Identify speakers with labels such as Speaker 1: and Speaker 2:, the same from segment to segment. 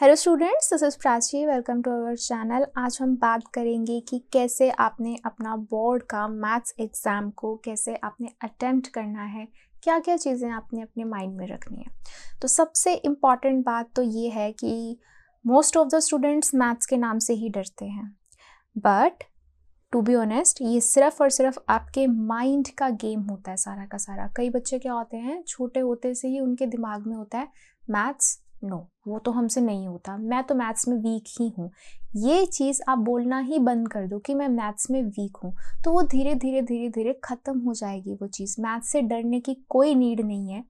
Speaker 1: Hello students this is Prachi welcome to our channel आज हम बात करेंगे कि कैसे आपने अपना बोर्ड का मैथ्स एग्ज़ाम को कैसे आपने अटेम्प्ट करना है क्या क्या चीज़ें आपने अपने माइंड में रखनी है तो सबसे इम्पॉर्टेंट बात तो ये है कि most of the students maths के नाम से ही डरते हैं बट टू बी ऑनेस्ट ये सिर्फ और सिर्फ आपके माइंड का गेम होता है सारा का सारा कई बच्चे क्या होते हैं छोटे होते से ही उनके दिमाग में होता है मैथ्स नो no, वो तो हमसे नहीं होता मैं तो मैथ्स में वीक ही हूँ ये चीज़ आप बोलना ही बंद कर दो कि मैं मैथ्स में वीक हूँ तो वो धीरे धीरे धीरे धीरे ख़त्म हो जाएगी वो चीज़ मैथ्स से डरने की कोई नीड नहीं है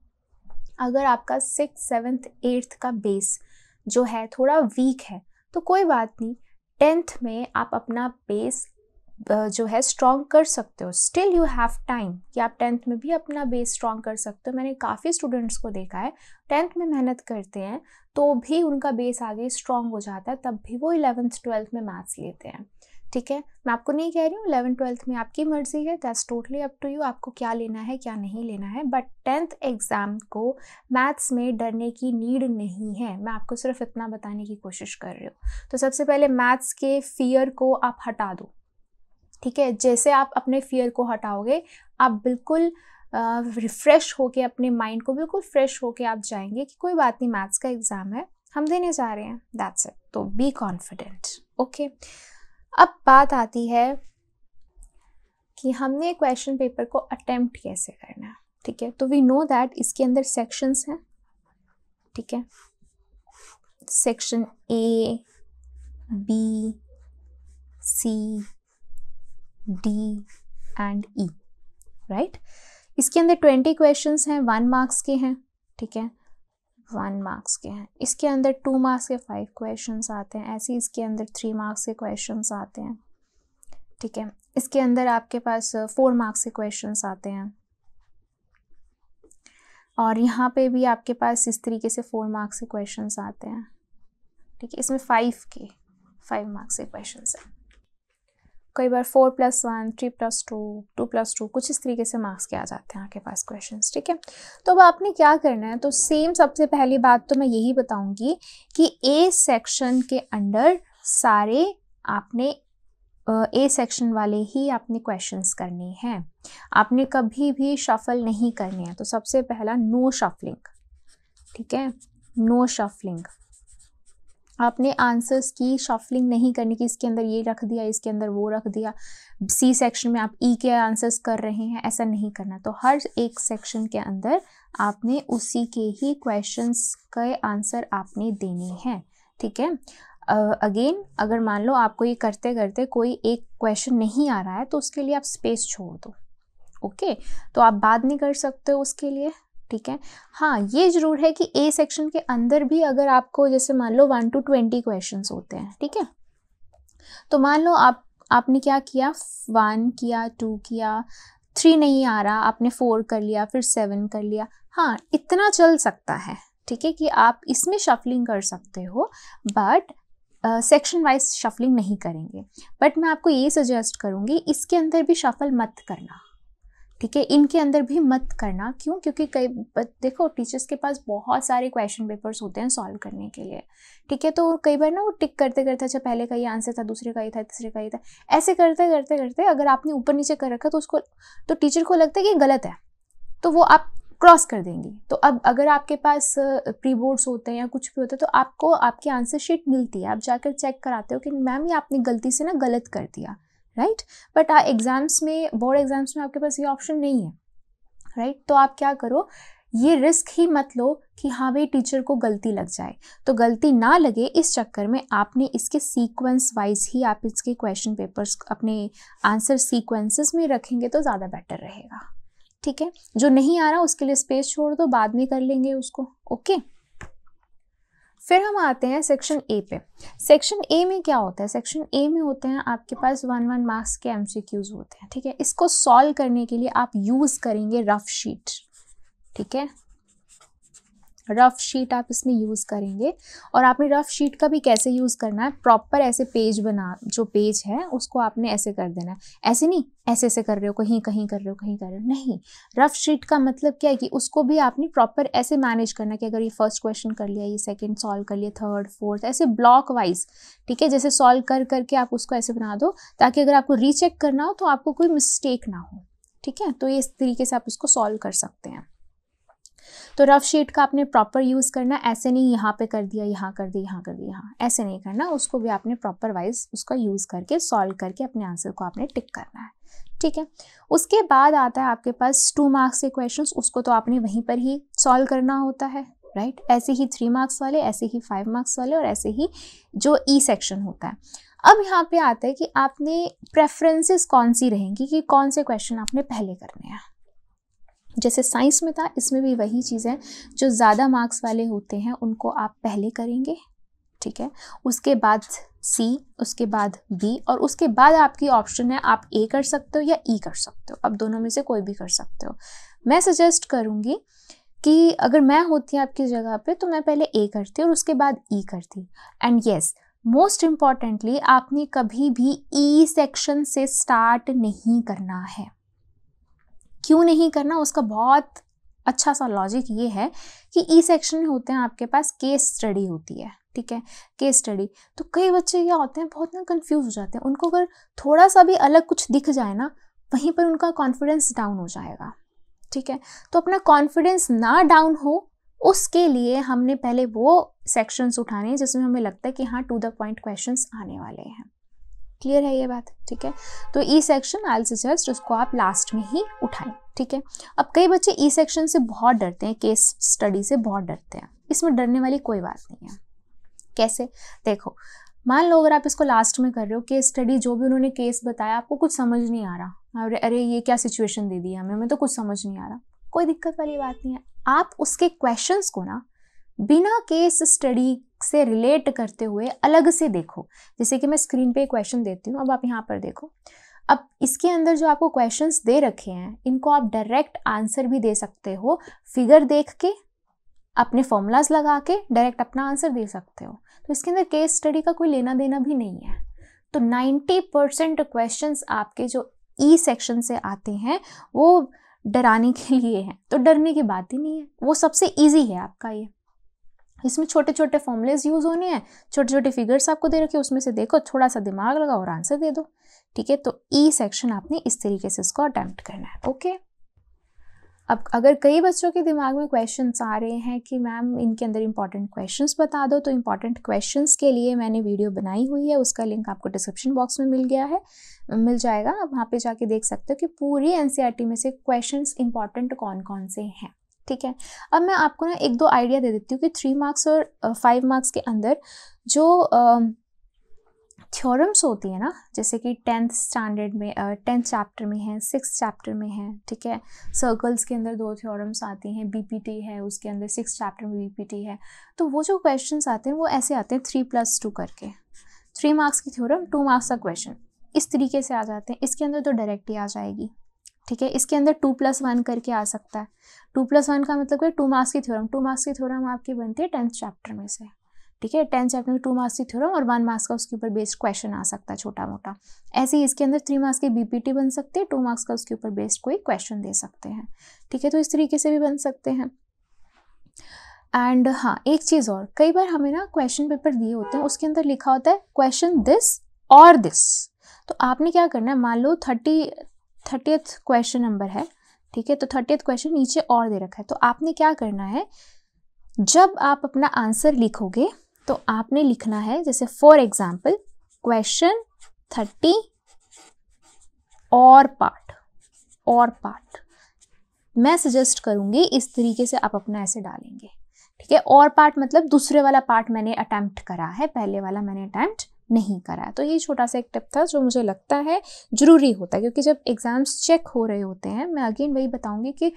Speaker 1: अगर आपका सिक्स सेवन्थ एट्थ का बेस जो है थोड़ा वीक है तो कोई बात नहीं टेंथ में आप अपना बेस जो है स्ट्रॉन्ग कर सकते हो स्टिल यू हैव टाइम कि आप टेंथ में भी अपना बेस स्ट्रॉन्ग कर सकते हो मैंने काफ़ी स्टूडेंट्स को देखा है टेंथ में मेहनत करते हैं तो भी उनका बेस आगे स्ट्रॉन्ग हो जाता है तब भी वो इलेवेंथ ट्वेल्थ में मैथ्स लेते हैं ठीक है मैं आपको नहीं कह रही हूँ इलेवन ट्वेल्थ में आपकी मर्जी है that's totally up to you आपको क्या लेना है क्या नहीं लेना है बट टेंथ एग्ज़ाम को मैथ्स में डरने की नीड नहीं है मैं आपको सिर्फ इतना बताने की कोशिश कर रही हूँ तो सबसे पहले मैथ्स के फियर को आप हटा दो ठीक है जैसे आप अपने फियर को हटाओगे आप बिल्कुल रिफ़्रेश होके अपने माइंड को बिल्कुल फ्रेश होके आप जाएंगे कि कोई बात नहीं मैथ्स का एग्ज़ाम है हम देने जा रहे हैं दैट्स इट तो बी कॉन्फिडेंट ओके अब बात आती है कि हमने क्वेश्चन पेपर को अटेम्प्ट कैसे करना है ठीक है तो वी नो दैट इसके अंदर सेक्शंस हैं ठीक है section A B C D and E right इसके अंदर ट्वेंटी क्वेश्चन हैं वन मार्क्स के हैं ठीक है वन मार्क्स के हैं इसके अंदर टू मार्क्स के फाइव क्वेश्चन आते हैं ऐसे इसके अंदर थ्री मार्क्स के क्वेश्चन आते हैं ठीक है इसके अंदर आपके पास फोर uh, मार्क्स के क्वेश्चन आते हैं और यहाँ पे भी आपके पास इस तरीके से फोर मार्क्स के क्वेश्चन आते हैं ठीक है इसमें फाइव के फाइव मार्क्स के क्वेश्चन हैं कई बार four plus one three plus two two plus two कुछ इस तरीके से मार्क्स के आ जाते हैं आपके पास क्वेश्चंस ठीक है तो अब आपने क्या करना है तो सेम सबसे पहली बात तो मैं यही बताऊंगी कि ए सेक्शन के अंडर सारे आपने ए सेक्शन वाले ही आपने क्वेश्चंस करने हैं आपने कभी भी शफल नहीं करने हैं तो सबसे पहला नो शफलिंग ठीक है नो शफलिंग आपने आंसर्स की शॉफलिंग नहीं करने की इसके अंदर ये रख दिया इसके अंदर वो रख दिया सी सेक्शन में आप ई e के आंसर्स कर रहे हैं ऐसा नहीं करना तो हर एक सेक्शन के अंदर आपने उसी के ही क्वेश्चंस के आंसर आपने देने हैं ठीक है अगेन uh, अगर मान लो आपको ये करते करते कोई एक क्वेश्चन नहीं आ रहा है तो उसके लिए आप स्पेस छोड़ दो ओके okay? तो आप बात नहीं कर सकते उसके लिए ठीक है हाँ ये ज़रूर है कि ए सेक्शन के अंदर भी अगर आपको जैसे मान लो वन टू ट्वेंटी क्वेश्चन होते हैं ठीक है तो मान लो आप आपने क्या किया वन किया टू किया थ्री नहीं आ रहा आपने फोर कर लिया फिर सेवन कर लिया हाँ इतना चल सकता है ठीक है कि आप इसमें शफलिंग कर सकते हो बट सेक्शन वाइज शफलिंग नहीं करेंगे बट मैं आपको ये सजेस्ट करूँगी इसके अंदर भी शफल मत करना ठीक है इनके अंदर भी मत करना क्यों क्योंकि कई देखो टीचर्स के पास बहुत सारे क्वेश्चन पेपर्स होते हैं सॉल्व करने के लिए ठीक है तो कई बार ना वो टिक करते करते अच्छा पहले का ये आंसर था दूसरे का ये था तीसरे का ये था ऐसे करते करते करते अगर आपने ऊपर नीचे कर रखा तो उसको तो टीचर को लगता है कि गलत है तो वो आप क्रॉस कर देंगी तो अब अगर आपके पास प्री बोर्ड्स होते हैं या कुछ भी होता है तो आपको आपकी आंसर शीट मिलती है आप जाकर चेक कराते हो कि मैम ये आपने गलती से ना गलत कर दिया राइट बट एग्ज़ाम्स में बोर्ड एग्ज़ाम्स में आपके पास ये ऑप्शन नहीं है राइट right? तो आप क्या करो ये रिस्क ही मत लो कि हाँ भाई टीचर को गलती लग जाए तो गलती ना लगे इस चक्कर में आपने इसके सीक्वेंस वाइज ही आप इसके क्वेश्चन पेपर्स अपने आंसर सीक्वेंसेस में रखेंगे तो ज़्यादा बेटर रहेगा ठीक है जो नहीं आ रहा उसके लिए स्पेस छोड़ दो बाद में कर लेंगे उसको ओके okay? फिर हम आते हैं सेक्शन ए पे सेक्शन ए में क्या होता है सेक्शन ए में होते हैं आपके पास वन वन मार्क्स के एम होते हैं ठीक है इसको सॉल्व करने के लिए आप यूज़ करेंगे रफ शीट ठीक है रफ़ शीट आप इसमें यूज़ करेंगे और आपने रफ़ शीट का भी कैसे यूज़ करना है प्रॉपर ऐसे पेज बना जो पेज है उसको आपने ऐसे कर देना है ऐसे नहीं ऐसे ऐसे कर रहे हो कहीं कहीं कर रहे हो कहीं कर रहे हो नहीं रफ़ शीट का मतलब क्या है कि उसको भी आपने प्रॉपर ऐसे मैनेज करना कि अगर ये फर्स्ट क्वेश्चन कर लिया ये सेकेंड सॉल्व कर लिया थर्ड फोर्थ ऐसे ब्लॉक वाइज ठीक है जैसे सॉल्व कर करके आप उसको ऐसे बना दो ताकि अगर आपको रीचेक करना हो तो आपको कोई मिस्टेक ना हो ठीक है तो ये इस तरीके से आप उसको सॉल्व कर सकते हैं तो रफ शीट का आपने प्रॉपर यूज़ करना ऐसे नहीं यहाँ पे कर दिया यहाँ कर दिया यहाँ कर दिया यहाँ ऐसे नहीं करना उसको भी आपने प्रॉपर वाइज उसका यूज़ करके सॉल्व करके अपने आंसर को आपने टिक करना है ठीक है उसके बाद आता है आपके पास टू मार्क्स के क्वेश्चन उसको तो आपने वहीं पर ही सॉल्व करना होता है राइट right? ऐसे ही थ्री मार्क्स वाले ऐसे ही फाइव मार्क्स वाले और ऐसे ही जो ई e सेक्शन होता है अब यहाँ पे आता है कि आपने प्रेफरेंसेस कौन सी रहेंगी कि कौन से क्वेश्चन आपने पहले करने हैं जैसे साइंस में था इसमें भी वही चीज़ है जो ज़्यादा मार्क्स वाले होते हैं उनको आप पहले करेंगे ठीक है उसके बाद सी उसके बाद बी और उसके बाद आपकी ऑप्शन है आप ए कर सकते हो या ई e कर सकते हो अब दोनों में से कोई भी कर सकते हो मैं सजेस्ट करूँगी कि अगर मैं होती आपकी जगह पे तो मैं पहले ए करती और उसके बाद ई e करती एंड येस मोस्ट इम्पॉर्टेंटली आपने कभी भी ई e सेक्शन से स्टार्ट नहीं करना है क्यों नहीं करना उसका बहुत अच्छा सा लॉजिक ये है कि ई सेक्शन में होते हैं आपके पास केस स्टडी होती है ठीक है केस स्टडी तो कई बच्चे क्या होते हैं बहुत ना कंफ्यूज हो जाते हैं उनको अगर थोड़ा सा भी अलग कुछ दिख जाए ना वहीं पर उनका कॉन्फिडेंस डाउन हो जाएगा ठीक है तो अपना कॉन्फिडेंस ना डाउन हो उसके लिए हमने पहले वो सेक्शंस उठाने हैं जिसमें हमें लगता है कि हाँ टू द पॉइंट क्वेश्चंस आने वाले हैं क्लियर है ये बात ठीक है तो ई सेक्शन आई सजेस्ट उसको आप लास्ट में ही उठाएं ठीक है अब कई बच्चे ई e सेक्शन से बहुत डरते हैं केस स्टडी से बहुत डरते हैं इसमें डरने वाली कोई बात नहीं है कैसे देखो मान लो अगर आप इसको लास्ट में कर रहे हो केस स्टडी जो भी उन्होंने केस बताया आपको कुछ समझ नहीं आ रहा अरे अरे ये क्या सिचुएशन दे दी हमें हमें तो कुछ समझ नहीं आ रहा कोई दिक्कत वाली बात नहीं है आप उसके क्वेश्चंस को ना बिना केस स्टडी से रिलेट करते हुए अलग से देखो जैसे कि मैं स्क्रीन पे क्वेश्चन देती हूँ अब आप यहाँ पर देखो अब इसके अंदर जो आपको क्वेश्चंस दे रखे हैं इनको आप डायरेक्ट आंसर भी दे सकते हो फिगर देख के अपने फॉर्मूलाज लगा के डायरेक्ट अपना आंसर दे सकते हो तो इसके अंदर केस स्टडी का कोई लेना देना भी नहीं है तो 90 परसेंट क्वेश्चन आपके जो ई e सेक्शन से आते हैं वो डराने के लिए हैं तो डरने की बात ही नहीं है वो सबसे ईजी है आपका ये इसमें छोटे छोटे फॉर्मुलेज यूज़ होने हैं छोटे छोटे फिगर्स आपको दे रखे उसमें से देखो थोड़ा सा दिमाग लगाओ और आंसर दे दो ठीक है तो ई e सेक्शन आपने इस तरीके से इसको अटैम्प्ट करना है ओके अब अगर कई बच्चों के दिमाग में क्वेश्चन आ रहे हैं कि मैम इनके अंदर इंपॉर्टेंट क्वेश्चन बता दो तो इंपॉर्टेंट क्वेश्चन के लिए मैंने वीडियो बनाई हुई है उसका लिंक आपको डिस्क्रिप्शन बॉक्स में मिल गया है मिल जाएगा आप वहाँ पे जाके देख सकते हो कि पूरी एन e में से क्वेश्चन इंपॉर्टेंट कौन कौन से हैं ठीक है अब मैं आपको ना एक दो आइडिया दे देती हूँ कि थ्री मार्क्स और फाइव मार्क्स के अंदर जो थ्योरम्स होती है ना जैसे कि टेंथ स्टैंडर्ड में टेंथ चैप्टर में है सिक्स चैप्टर में है ठीक है सर्कल्स के अंदर दो थ्योरम्स आती हैं बीपीटी है उसके अंदर सिक्स चैप्टर में बीपीटी है तो वो जो क्वेश्चंस आते हैं वो ऐसे आते हैं थ्री प्लस टू करके थ्री मार्क्स की थ्योरम टू मार्क्स का क्वेश्चन इस तरीके से आ जाते हैं इसके अंदर तो डायरेक्ट ही आ जाएगी ठीक है इसके अंदर टू प्लस वन करके आ सकता है टू प्लस वन का मतलब क्या टू मार्क्स की थ्योरम टू मार्क्स की थ्योरम आपकी बनती है टेंथ चैप्टर में से ठीक है टेंथ चैप्टर में टू मार्क्स की थ्योरम और वन मार्क्स का उसके ऊपर बेस्ड क्वेश्चन आ सकता है छोटा मोटा ऐसे ही इसके अंदर थ्री मार्क्स की बीपीटी बन सकती है टू मार्क्स का उसके ऊपर बेस्ड कोई क्वेश्चन दे सकते हैं ठीक है तो इस तरीके से भी बन सकते हैं एंड हाँ एक चीज़ और कई बार हमें ना क्वेश्चन पेपर दिए होते हैं उसके अंदर लिखा होता है क्वेश्चन दिस और दिस तो आपने क्या करना है मान लो थर्टी थर्टियथ क्वेश्चन नंबर है ठीक है तो थर्टियथ क्वेश्चन नीचे और दे रखा है तो आपने क्या करना है जब आप अपना आंसर लिखोगे तो आपने लिखना है जैसे फॉर एग्जाम्पल क्वेश्चन थर्टी और पार्ट और पार्ट मैं सजेस्ट करूंगी इस तरीके से आप अपना ऐसे डालेंगे ठीक है और पार्ट मतलब दूसरे वाला पार्ट मैंने अटैम्प्ट करा है पहले वाला मैंने अटैम्प्ट नहीं कराया तो ये छोटा सा एक टिप था जो मुझे लगता है ज़रूरी होता है क्योंकि जब एग्ज़ाम्स चेक हो रहे होते हैं मैं अगेन वही बताऊँगी कि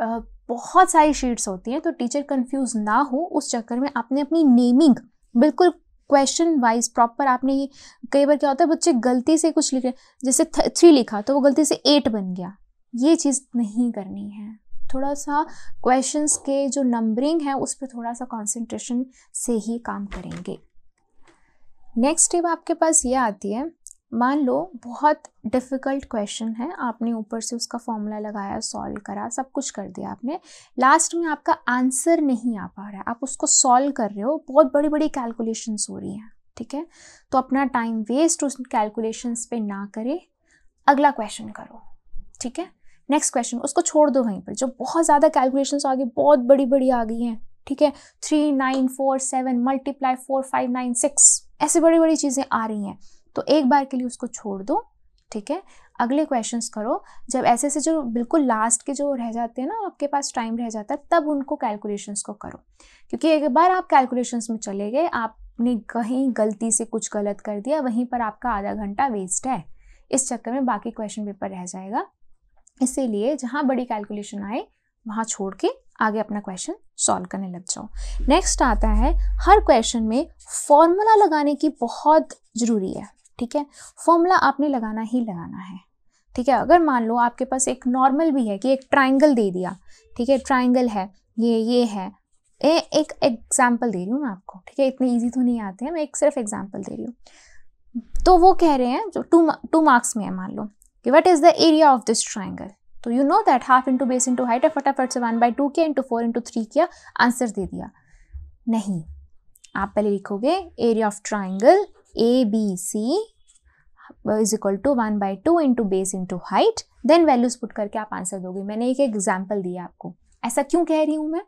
Speaker 1: बहुत सारी शीट्स होती हैं तो टीचर कंफ्यूज ना हो उस चक्कर में आपने अपनी नेमिंग बिल्कुल क्वेश्चन वाइज प्रॉपर आपने ये कई बार क्या होता है बच्चे गलती से कुछ लिख जैसे थ्री लिखा तो वो गलती से एट बन गया ये चीज़ नहीं करनी है थोड़ा सा क्वेश्चंस के जो नंबरिंग है उस पर थोड़ा सा कंसंट्रेशन से ही काम करेंगे नेक्स्ट स्टेप आपके पास ये आती है मान लो बहुत डिफ़िकल्ट क्वेश्चन है आपने ऊपर से उसका फॉर्मूला लगाया सॉल्व करा सब कुछ कर दिया आपने लास्ट में आपका आंसर नहीं आ पा रहा है आप उसको सॉल्व कर रहे हो बहुत बड़ी बड़ी कैलकुलेशंस हो रही हैं ठीक है तो अपना टाइम वेस्ट उस कैलकुलेशंस पे ना करें अगला क्वेश्चन करो ठीक है नेक्स्ट क्वेश्चन उसको छोड़ दो वहीं पर जो बहुत ज़्यादा कैलकुलेशन आ गई बहुत बड़ी बड़ी आ गई हैं ठीक है three nine four seven multiply four five nine six ऐसी बड़ी बड़ी चीज़ें आ रही हैं तो एक बार के लिए उसको छोड़ दो ठीक है अगले क्वेश्चंस करो जब ऐसे ऐसे जो बिल्कुल लास्ट के जो रह जाते हैं ना आपके पास टाइम रह जाता है तब उनको कैलकुलेशंस को करो क्योंकि एक बार आप कैलकुलेशंस में चले गए आपने कहीं गलती से कुछ गलत कर दिया वहीं पर आपका आधा घंटा वेस्ट है इस चक्कर में बाकी क्वेश्चन पेपर रह जाएगा इसीलिए जहाँ बड़ी कैलकुलेशन आए वहाँ छोड़ के आगे अपना क्वेश्चन सॉल्व करने लग जाओ नेक्स्ट आता है हर क्वेश्चन में फॉर्मूला लगाने की बहुत ज़रूरी है ठीक है फॉर्मूला आपने लगाना ही लगाना है ठीक है अगर मान लो आपके पास एक नॉर्मल भी है कि एक ट्राइंगल दे दिया ठीक है ट्राइंगल है ये ये है ए, एक एग्जाम्पल दे रही हूँ मैं आपको ठीक है इतने ईजी तो नहीं आते हैं मैं एक सिर्फ एग्जाम्पल दे रही हूँ तो वो कह रहे हैं जो टू टू मार्क्स में है मान लो कि what is the area of this triangle तो you know that half into base into height है फटाफट से वन बाई टू किया इंटू फोर इंटू थ्री किया आंसर दे दिया नहीं आप पहले लिखोगे area of triangle A B C is equal to one by two into base into height then values put करके आप आंसर दोगे मैंने एक एग्जाम्पल दिया आपको ऐसा क्यों कह रही हूँ मैं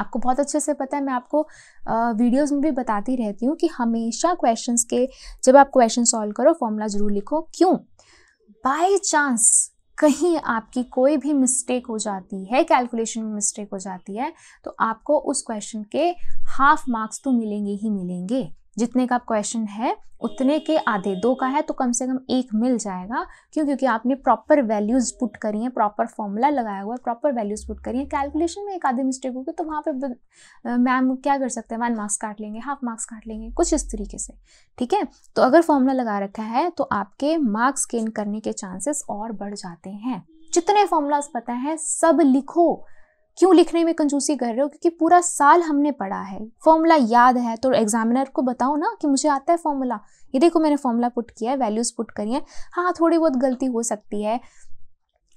Speaker 1: आपको बहुत अच्छे से पता है मैं आपको वीडियोस में भी बताती रहती हूँ कि हमेशा क्वेश्चंस के जब आप क्वेश्चन सॉल्व करो फॉर्मूला ज़रूर लिखो क्यों बाय चांस कहीं आपकी कोई भी मिस्टेक हो जाती है कैलकुलेशन में मिस्टेक हो जाती है तो आपको उस क्वेश्चन के हाफ मार्क्स तो मिलेंगे ही मिलेंगे जितने का क्वेश्चन है उतने के आधे दो का है तो कम से कम एक मिल जाएगा क्यों क्योंकि आपने प्रॉपर वैल्यूज़ पुट करी हैं प्रॉपर फॉर्मूला लगाया हुआ है प्रॉपर वैल्यूज़ पुट करी हैं कैलकुलेशन में एक आधे मिस्टेक होगी तो वहाँ पे मैम क्या कर सकते हैं वन मार्क्स काट लेंगे हाफ मार्क्स काट लेंगे कुछ इस तरीके से ठीक है तो अगर फॉर्मूला लगा रखा है तो आपके मार्क्स गेन करने के चांसेस और बढ़ जाते हैं जितने फॉर्मूलाज पता है सब लिखो क्यों लिखने में कंजूसी कर रहे हो क्योंकि पूरा साल हमने पढ़ा है फॉर्मूला याद है तो एग्जामिनर को बताओ ना कि मुझे आता है फॉर्मूला ये देखो मैंने फॉर्मूला पुट किया है वैल्यूज़ पुट करी है हाँ थोड़ी बहुत गलती हो सकती है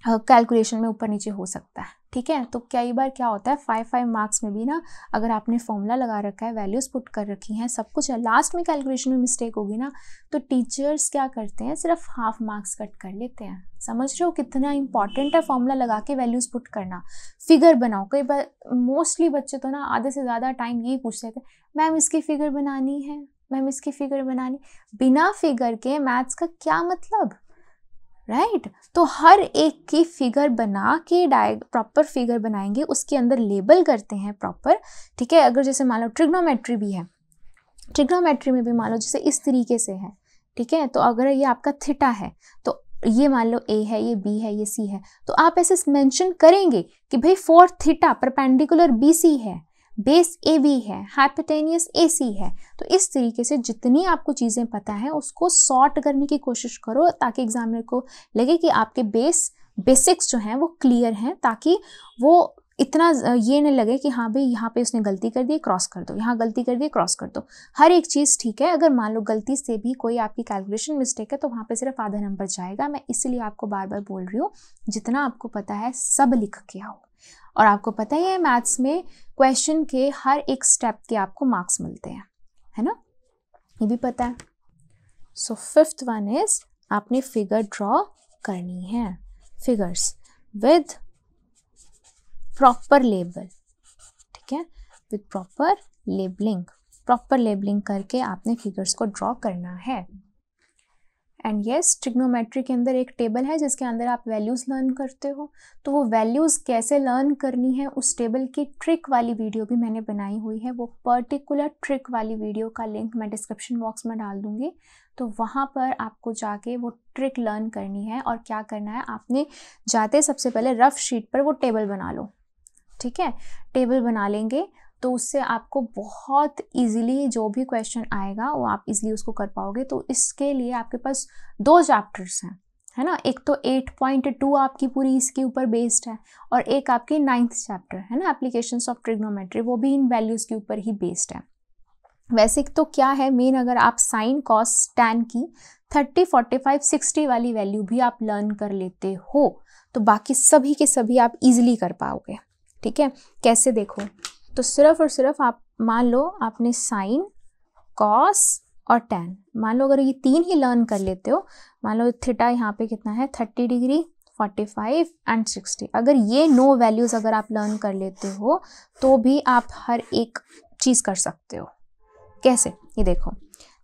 Speaker 1: कैलकुलेशन में ऊपर नीचे हो सकता है ठीक है तो कई बार क्या होता है फाइव फाइव मार्क्स में भी ना अगर आपने फॉर्मूला लगा रखा है वैल्यूज़ पुट कर रखी हैं सब कुछ है लास्ट में कैलकुलेशन में मिस्टेक होगी ना तो टीचर्स क्या करते हैं सिर्फ हाफ मार्क्स कट कर लेते हैं समझ रहे हो कितना इंपॉर्टेंट है फॉर्मूला लगा के वैल्यूज़ पुट करना फिगर बनाओ कई बार मोस्टली बच्चे तो ना आधे से ज़्यादा टाइम यही पूछते थे मैम इसकी फ़िगर बनानी है मैम इसकी फ़िगर बनानी बिना फिगर के मैथ्स का क्या मतलब राइट right? तो हर एक की फिगर बना के डाय प्रॉपर फिगर बनाएंगे उसके अंदर लेबल करते हैं प्रॉपर ठीक है अगर जैसे मान लो ट्रिग्नोमेट्री भी है ट्रिग्नोमेट्री में भी मान लो जैसे इस तरीके से है ठीक है तो अगर ये आपका थीटा है तो ये मान लो ए है ये बी है ये सी है तो आप ऐसे मेंशन करेंगे कि भाई for theta perpendicular B C है बेस ए बी है हाइपोटेनियस ए सी है तो इस तरीके से जितनी आपको चीज़ें पता है उसको सॉर्ट करने की कोशिश करो ताकि एग्जामिनर को लगे कि आपके बेस बेसिक्स जो हैं वो क्लियर हैं ताकि वो इतना ये नहीं लगे कि हाँ भाई यहाँ पे उसने गलती कर दी क्रॉस कर दो यहाँ गलती कर दी क्रॉस कर दो हर एक चीज़ ठीक है अगर मान लो गलती से भी कोई आपकी कैलकुलेशन मिस्टेक है तो वहाँ पे सिर्फ आधा नंबर जाएगा मैं इसलिए आपको बार बार बोल रही हूँ जितना आपको पता है सब लिख के आओ और आपको पता ही है मैथ्स में क्वेश्चन के हर एक स्टेप के आपको मार्क्स मिलते हैं है ना ये भी पता है सो फिफ्थ वन इज आपने फिगर ड्रॉ करनी है फिगर्स विद प्रॉपर लेबल ठीक है with proper labeling proper labeling करके आपने फिगर्स को ड्रॉ करना है एंड येस ट्रिग्नोमेट्री के अंदर एक टेबल है जिसके अंदर आप वैल्यूज़ लर्न करते हो तो वो वैल्यूज़ कैसे लर्न करनी है उस टेबल की ट्रिक वाली वीडियो भी मैंने बनाई हुई है वो पर्टिकुलर ट्रिक वाली वीडियो का लिंक मैं डिस्क्रिप्शन बॉक्स में डाल दूँगी तो वहाँ पर आपको जाके वो ट्रिक लर्न करनी है और क्या करना है आपने जाते सबसे पहले रफ़ शीट पर वो टेबल बना लो ठीक है टेबल बना लेंगे तो उससे आपको बहुत इजीली जो भी क्वेश्चन आएगा वो आप इजीली उसको कर पाओगे तो इसके लिए आपके पास दो चैप्टर्स हैं है ना एक तो 8.2 आपकी पूरी इसके ऊपर बेस्ड है और एक आपकी नाइन्थ चैप्टर है ना एप्लीकेशन ऑफ ट्रिग्नोमेट्री वो भी इन वैल्यूज़ के ऊपर ही बेस्ड है वैसे तो क्या है मेन अगर आप साइन कॉस टेन की 30, 45, 60 वाली वैल्यू भी आप लर्न कर लेते हो तो बाकी सभी के सभी आप इजीली कर पाओगे ठीक है कैसे देखो तो सिर्फ और सिर्फ आप मान लो आपने साइन कॉस और टेन मान लो अगर ये तीन ही लर्न कर लेते हो मान लो थीटा यहाँ पे कितना है thirty degree forty five and sixty अगर ये नो वैल्यूज़ अगर आप लर्न कर लेते हो तो भी आप हर एक चीज़ कर सकते हो कैसे ये देखो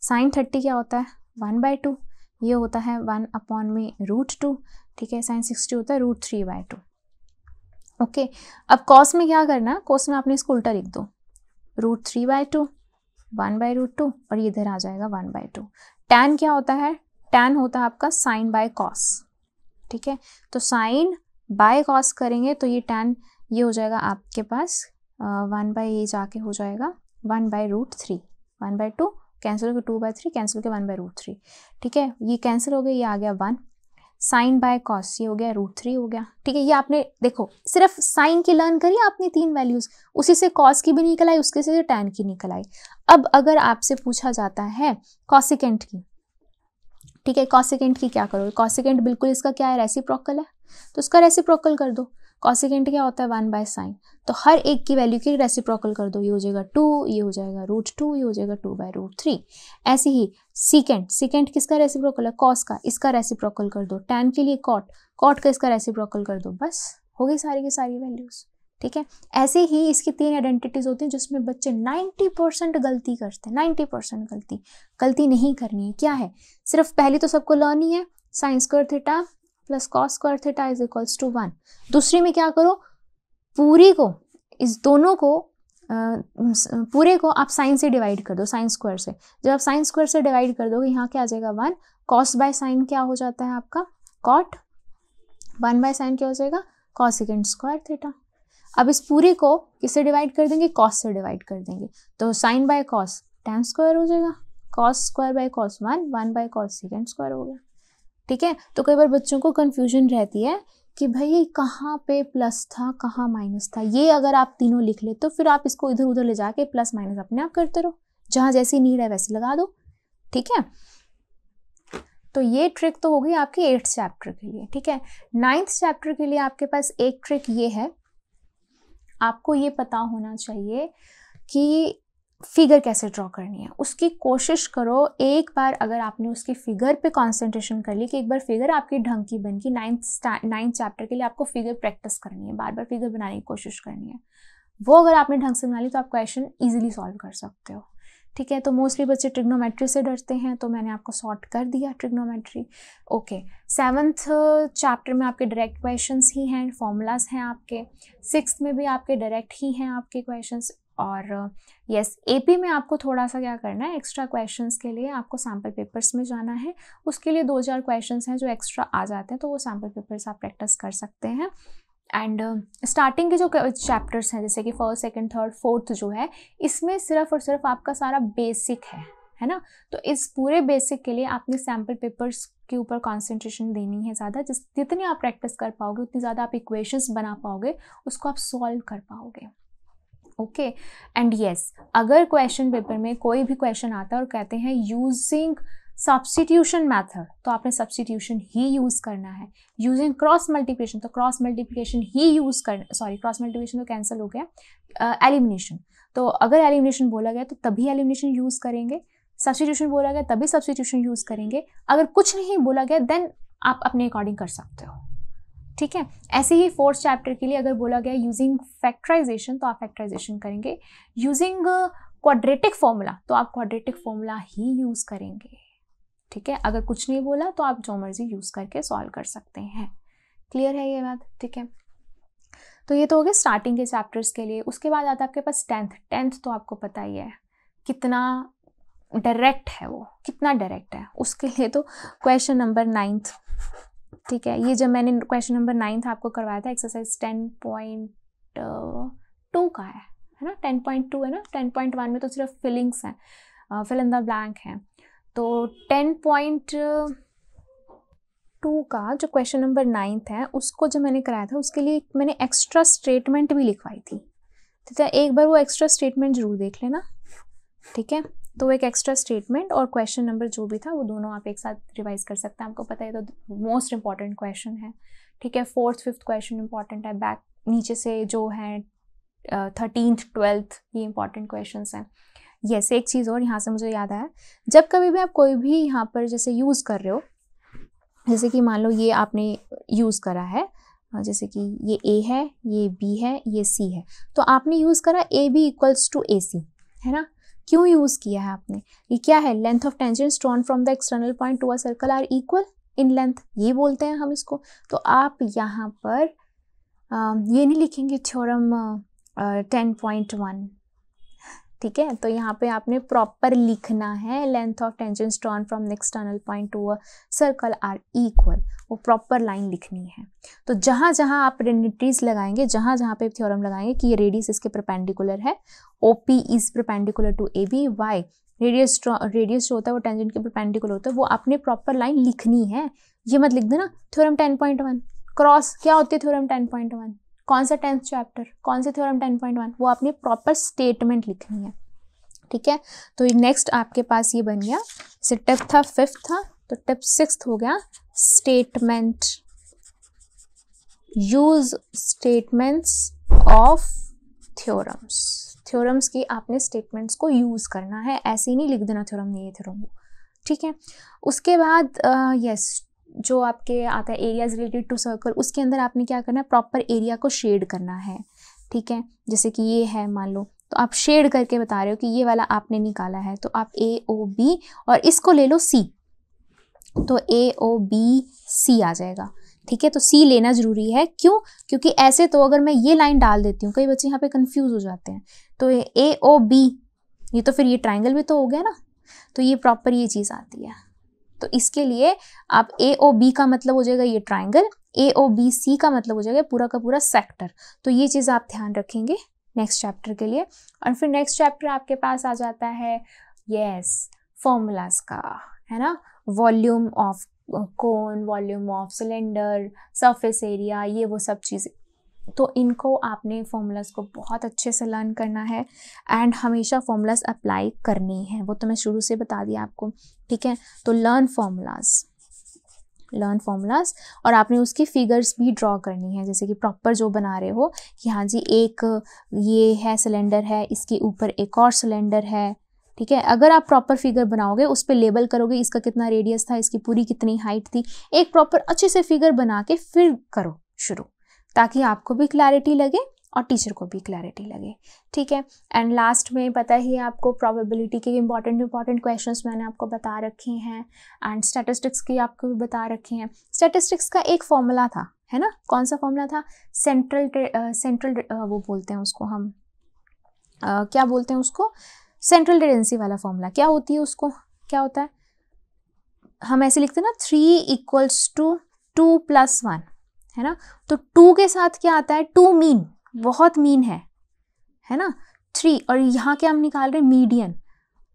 Speaker 1: साइन थर्टी क्या होता है वन बाय टू ये होता है वन अपॉन में रूट टू ठीक है साइन सिक्सटी होता है root three by two okay अब कॉस में क्या करना कॉस में आपने इसको उल्टा लिख दो root three by two one by root two और ये इधर आ जाएगा वन बाय टू टैन क्या होता है टैन होता है आपका साइन बाय कॉस ठीक है तो साइन बाय कॉस करेंगे तो ये टैन ये हो जाएगा आपके पास वन बाय ये जाके हो जाएगा one by root three one by two cancel हो गया टू बाय थ्री कैंसिल हो गया वन बाय रूट थ्री ठीक है ये कैंसिल हो गया ये आ गया वन साइन बाय कॉस ये हो गया रूट थ्री हो गया ठीक है ये आपने देखो सिर्फ साइन की लर्न करी आपने तीन वैल्यूज उसी से कॉस की भी निकल आई उसके से टेन की निकल आई अब अगर आपसे पूछा जाता है कॉसिकेंट की ठीक है कॉसिकेंट की क्या करोगे कॉसिकेंट बिल्कुल इसका क्या है रेसिप्रोकल है तो उसका रेसिप्रोकल कर दो कॉसिकेंट क्या होता है वन बाय साइन तो हर एक की वैल्यू की रेसिप्रोकल कर दो ये हो जाएगा टू ये हो जाएगा रूट टू ये हो जाएगा टू बाय रूट थ्री ऐसे ही सिकेंड सिकेंड किसका रेसिप्रोकल है कॉस का इसका रेसिप्रोकल कर दो टेन के लिए कॉट कॉट का इसका रेसिप्रोकल कर दो बस हो गई सारी की सारी वैल्यूज़ ठीक है ऐसे ही इसकी तीन आइडेंटिटीज़ होती हैं जिसमें बच्चे 90 परसेंट गलती करते हैं 90 परसेंट गलती गलती नहीं करनी है क्या है सिर्फ पहले तो सबको लर्न ही है साइंस कर theta plus cos square theta is equals to one दूसरी में क्या करो पूरी को इस दोनों को आ, पूरे को आप साइन से डिवाइड कर दो साइन स्क्वायर से जब आप साइन स्क्वायर से डिवाइड कर दोगे यहाँ क्या आ जाएगा वन कॉस बाय साइन क्या हो जाता है आपका कॉट वन बाय साइन क्या हो जाएगा सेकेंड स्क्वायर थीटा अब इस पूरे को किससे डिवाइड कर देंगे कॉस से डिवाइड कर देंगे तो sine by cos ten square हो जाएगा cos square by cos one one by cos second square हो गया ठीक है तो कई बार बच्चों को कन्फ्यूजन रहती है कि भाई कहाँ पे प्लस था कहाँ माइनस था ये अगर आप तीनों लिख ले तो फिर आप इसको इधर उधर ले जाके प्लस माइनस अपने आप करते रहो जहाँ जैसी नीड है वैसे लगा दो ठीक है तो ये ट्रिक तो होगी आपके एट्थ चैप्टर के लिए ठीक है नाइन्थ चैप्टर के लिए आपके पास एक ट्रिक ये है आपको ये पता होना चाहिए कि फिगर कैसे ड्रॉ करनी है उसकी कोशिश करो एक बार अगर आपने उसकी फिगर पे कंसंट्रेशन कर ली कि एक बार फिगर आपकी ढंग की बन गई नाइन्थ नाइन्थ चैप्टर के लिए आपको फिगर प्रैक्टिस करनी है बार बार फिगर बनाने की कोशिश करनी है वो अगर आपने ढंग से बना ली तो आप क्वेश्चन ईजिली सॉल्व कर सकते हो ठीक है तो मोस्टली बच्चे ट्रिग्नोमेट्री से डरते हैं तो मैंने आपको सॉर्ट कर दिया ट्रिग्नोमेट्री ओके सेवन्थ चैप्टर में आपके डायरेक्ट क्वेश्चंस ही हैं फॉर्मूलाज हैं आपके सिक्स में भी आपके डायरेक्ट ही हैं आपके क्वेश्चंस और यस yes, एपी में आपको थोड़ा सा क्या करना है एक्स्ट्रा क्वेश्चंस के लिए आपको सैम्पल पेपर्स में जाना है उसके लिए दो चार क्वेश्चंस हैं जो एक्स्ट्रा आ जाते हैं तो वो सैम्पल पेपर्स आप प्रैक्टिस कर सकते हैं एंड स्टार्टिंग uh, के जो चैप्टर्स हैं जैसे कि फर्स्ट सेकेंड थर्ड फोर्थ जो है इसमें सिर्फ और सिर्फ आपका सारा बेसिक है है ना तो इस पूरे बेसिक के लिए आपने सैम्पल पेपर्स के ऊपर कॉन्सेंट्रेशन देनी है ज़्यादा जिस जितनी आप प्रैक्टिस कर पाओगे उतनी ज़्यादा आप इक्वेशंस बना पाओगे उसको आप सॉल्व कर पाओगे ओके एंड यस अगर क्वेश्चन पेपर में कोई भी क्वेश्चन आता है और कहते हैं यूजिंग सब्सटीट्यूशन मैथड तो आपने सब्सटीट्यूशन ही यूज़ करना है यूजिंग क्रॉस मल्टीप्लीकेशन तो क्रॉस मल्टीप्लीकेशन ही यूज़ कर सॉरी क्रॉस मल्टीप्लीकेशन तो कैंसिल हो गया एलिमिनेशन uh, तो अगर एलिमिनेशन बोला गया तो तभी एलिमिनेशन यूज़ करेंगे सब्सटीट्यूशन बोला गया तभी सब्सटीट्यूशन यूज़ करेंगे अगर कुछ नहीं बोला गया देन आप अपने अकॉर्डिंग कर सकते हो ठीक है ऐसे ही फोर्थ चैप्टर के लिए अगर बोला गया यूजिंग फैक्टराइजेशन तो आप फैक्टराइजेशन करेंगे यूजिंग क्वाड्रेटिक फॉर्मूला तो आप क्वाड्रेटिक फॉर्मूला ही यूज़ करेंगे ठीक है अगर कुछ नहीं बोला तो आप जो मर्जी यूज़ करके सॉल्व कर सकते हैं क्लियर है ये बात ठीक है तो ये तो हो गया स्टार्टिंग के चैप्टर्स के लिए उसके बाद आता है आपके पास टेंथ टेंथ तो आपको पता ही है कितना डायरेक्ट है वो कितना डायरेक्ट है उसके लिए तो क्वेश्चन नंबर नाइन्थ ठीक है ये जब मैंने क्वेश्चन नंबर नाइन्थ आपको करवाया था एक्सरसाइज टेन पॉइंट टू का है है ना टेन पॉइंट टू है ना टेन पॉइंट वन में तो सिर्फ फिलिंग्स हैं फिल इन द ब्लैंक हैं तो टेन पॉइंट टू का जो क्वेश्चन नंबर नाइन्थ है उसको जब मैंने कराया था उसके लिए मैंने एक्स्ट्रा स्टेटमेंट भी लिखवाई थी तो एक बार वो एक्स्ट्रा स्टेटमेंट ज़रूर देख लेना ठीक है तो एक एक्स्ट्रा स्टेटमेंट और क्वेश्चन नंबर जो भी था वो दोनों आप एक साथ रिवाइज कर सकते हैं आपको पता है तो मोस्ट इंपॉर्टेंट क्वेश्चन है ठीक है फोर्थ फिफ्थ क्वेश्चन इंपॉर्टेंट है बैक नीचे से जो है थर्टीनथ ट्वेल्थ ये इंपॉर्टेंट क्वेश्चन हैं यस एक चीज़ और यहाँ से मुझे याद आया जब कभी भी आप कोई भी यहाँ पर जैसे यूज़ कर रहे हो जैसे कि मान लो ये आपने यूज़ करा है जैसे कि ये ए है ये बी है ये सी है तो आपने यूज़ करा A B equals to A C है ना क्यों यूज़ किया है आपने ये क्या है length of tangents drawn from the external point to a circle are equal in length ये बोलते हैं हम इसको तो आप यहाँ पर ये नहीं लिखेंगे थ्योरम टेन पॉइंट वन ठीक है तो यहाँ पे आपने प्रॉपर लिखना है length of tangents drawn from external point to a circle are equal वो प्रॉपर लाइन लिखनी है तो जहाँ जहाँ आप रेडिट्रीज लगाएंगे जहाँ जहाँ पे थ्योरम लगाएंगे कि ये रेडियस इसके प्रपेंडिकुलर है O P is perpendicular to A B why radius radius जो होता है वो टेंजेंट के प्रपेंडिकुलर होता है वो आपने प्रॉपर लाइन लिखनी है ये मत लिख देना theorem ten point one cross क्या होती है थ्योरम टेन पॉइंट वन कौन सा टेंथ चैप्टर कौन सी थ्योरम टेन पॉइंट वन वो आपने प्रॉपर स्टेटमेंट लिखनी है ठीक है तो नेक्स्ट आपके पास ये बन गया जैसे टिप था फिफ्थ था तो टिप सिक्स हो गया statement use statements of theorems theorems की आपने स्टेटमेंट्स को यूज़ करना है ऐसे ही नहीं लिख देना थ्योरम नहीं ये थ्योरम ठीक है उसके बाद यस uh, जो आपके आता है एरियाज रिलेटेड टू सर्कल उसके अंदर आपने क्या करना है प्रॉपर एरिया को शेड करना है ठीक है जैसे कि ये है मान लो तो आप शेड करके बता रहे हो कि ये वाला आपने निकाला है तो आप ए ओ बी और इसको ले लो सी तो ए ओ बी सी आ जाएगा ठीक है तो सी लेना ज़रूरी है क्यों क्योंकि ऐसे तो अगर मैं ये लाइन डाल देती हूँ कई बच्चे यहाँ पे कंफ्यूज हो जाते हैं तो ए ओ बी ये तो फिर ये ट्राइंगल भी तो हो गया ना तो ये प्रॉपर ये चीज़ आती है तो इसके लिए आप ए ओ बी का मतलब हो जाएगा ये triangle A O B C का मतलब हो जाएगा पूरा का पूरा सेक्टर तो ये चीज़ आप ध्यान रखेंगे नेक्स्ट चैप्टर के लिए और फिर नेक्स्ट चैप्टर आपके पास आ जाता है यस फॉर्मूलाज का है ना volume of cone volume of cylinder surface area ये वो सब चीज़ें तो इनको आपने फॉर्मूलाज को बहुत अच्छे से लर्न करना है एंड हमेशा फॉर्मूलाज अप्लाई करनी है वो तो मैं शुरू से बता दिया आपको ठीक है तो लर्न फॉर्मूलाज़ लर्न फार्मूलाज और आपने उसकी फिगर्स भी ड्रॉ करनी है जैसे कि प्रॉपर जो बना रहे हो कि हाँ जी एक ये है सिलेंडर है इसके ऊपर एक और सिलेंडर है ठीक है अगर आप प्रॉपर फिगर बनाओगे उस पर लेबल करोगे इसका कितना रेडियस था इसकी पूरी कितनी हाइट थी एक प्रॉपर अच्छे से फिगर बना के फिर करो शुरू ताकि आपको भी क्लैरिटी लगे और टीचर को भी क्लैरिटी लगे ठीक है एंड लास्ट में पता ही आपको प्रोबेबिलिटी के इंपॉर्टेंट इंपॉर्टेंट क्वेश्चंस मैंने आपको बता रखे हैं एंड स्टैटिस्टिक्स की आपको भी बता रखे हैं स्टैटिस्टिक्स का एक फॉर्मूला था है ना कौन सा फॉर्मूला था सेंट्रल सेंट्रल uh, uh, वो बोलते हैं उसको हम uh, क्या बोलते हैं उसको सेंट्रल टेंडेंसी वाला फॉर्मूला क्या होती है उसको क्या होता है हम ऐसे लिखते हैं ना three equals to two plus one है ना तो टू के साथ क्या आता है टू मीन बहुत मीन है है ना थ्री और यहाँ क्या हम निकाल रहे हैं मीडियन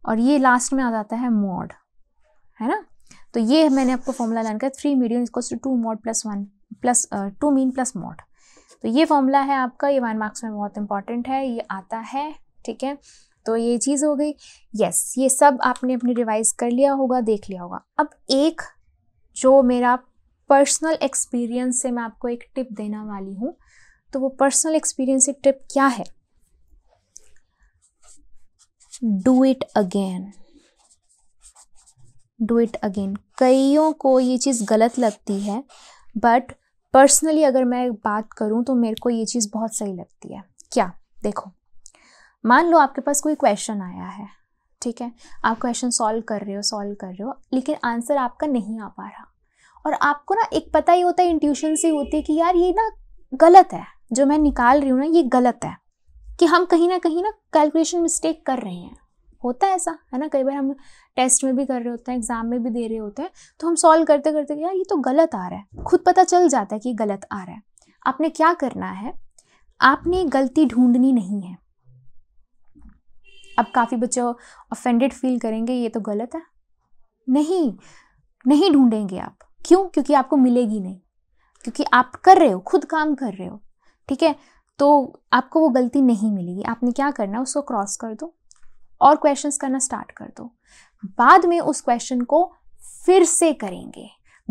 Speaker 1: और ये लास्ट में आ जाता है मॉड है ना तो ये मैंने आपको फॉर्मूला लर्न कर थ्री मीडियन इसको two mod plus one plus two mean plus mod तो ये फॉर्मूला है आपका ये वन मार्क्स में बहुत इंपॉर्टेंट है ये आता है ठीक है तो ये चीज़ हो गई यस ये सब आपने अपने रिवाइज कर लिया होगा देख लिया होगा अब एक जो मेरा पर्सनल एक्सपीरियंस से मैं आपको एक टिप देना वाली हूँ तो वो पर्सनल एक्सपीरियंस एक टिप क्या है do it again do it again कईयों को ये चीज़ गलत लगती है बट पर्सनली अगर मैं बात करूँ तो मेरे को ये चीज़ बहुत सही लगती है क्या देखो मान लो आपके पास कोई क्वेश्चन आया है ठीक है आप क्वेश्चन सॉल्व कर रहे हो सॉल्व कर रहे हो लेकिन आंसर आपका नहीं आ पा रहा और आपको ना एक पता ही होता है इंट्यूशन से होती है कि यार ये ना गलत है जो मैं निकाल रही हूँ ना ये गलत है कि हम कहीं ना कहीं ना कैलकुलेशन मिस्टेक कर रहे हैं होता है ऐसा है ना कई बार हम टेस्ट में भी कर रहे होते हैं एग्ज़ाम में भी दे रहे होते हैं तो हम सॉल्व करते करते यार ये तो गलत आ रहा है खुद पता चल जाता है कि गलत आ रहा है आपने क्या करना है आपने गलती ढूंढनी नहीं है अब काफ़ी बच्चे ऑफेंडेड फील करेंगे ये तो गलत है नहीं नहीं ढूंढेंगे आप क्यों क्योंकि आपको मिलेगी नहीं क्योंकि आप कर रहे हो खुद काम कर रहे हो ठीक है तो आपको वो गलती नहीं मिलेगी आपने क्या करना है उसको क्रॉस कर दो और क्वेश्चंस करना स्टार्ट कर दो बाद में उस क्वेश्चन को फिर से करेंगे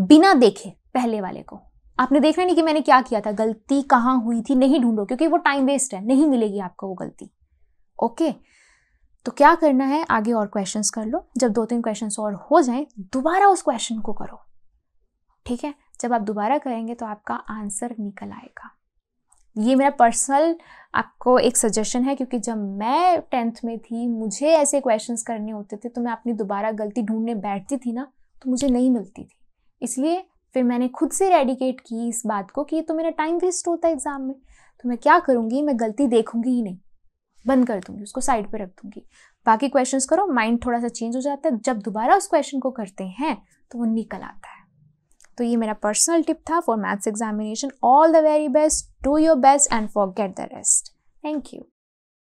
Speaker 1: बिना देखे पहले वाले को आपने देखना नहीं कि मैंने क्या किया था गलती कहाँ हुई थी नहीं ढूंढो क्योंकि वो टाइम वेस्ट है नहीं मिलेगी आपको वो गलती ओके तो क्या करना है आगे और क्वेश्चंस कर लो जब दो तीन क्वेश्चंस और हो जाएं दोबारा उस क्वेश्चन को करो ठीक है जब आप दोबारा करेंगे तो आपका आंसर निकल आएगा ये मेरा पर्सनल आपको एक सजेशन है क्योंकि जब मैं टेंथ में थी मुझे ऐसे क्वेश्चंस करने होते थे तो मैं अपनी दोबारा गलती ढूंढने बैठती थी ना तो मुझे नहीं मिलती थी इसलिए फिर मैंने खुद से रेडिकेट की इस बात को कि ये तो मेरा टाइम वेस्ट होता है एग्ज़ाम में तो मैं क्या करूँगी मैं गलती देखूँगी ही नहीं बंद कर दूँगी उसको साइड पर रख दूँगी बाकी क्वेश्चन करो माइंड थोड़ा सा चेंज हो जाता है जब दोबारा उस क्वेश्चन को करते हैं तो वो निकल आता है तो ये मेरा पर्सनल टिप था for maths examination all the very best do your best and for get the rest thank you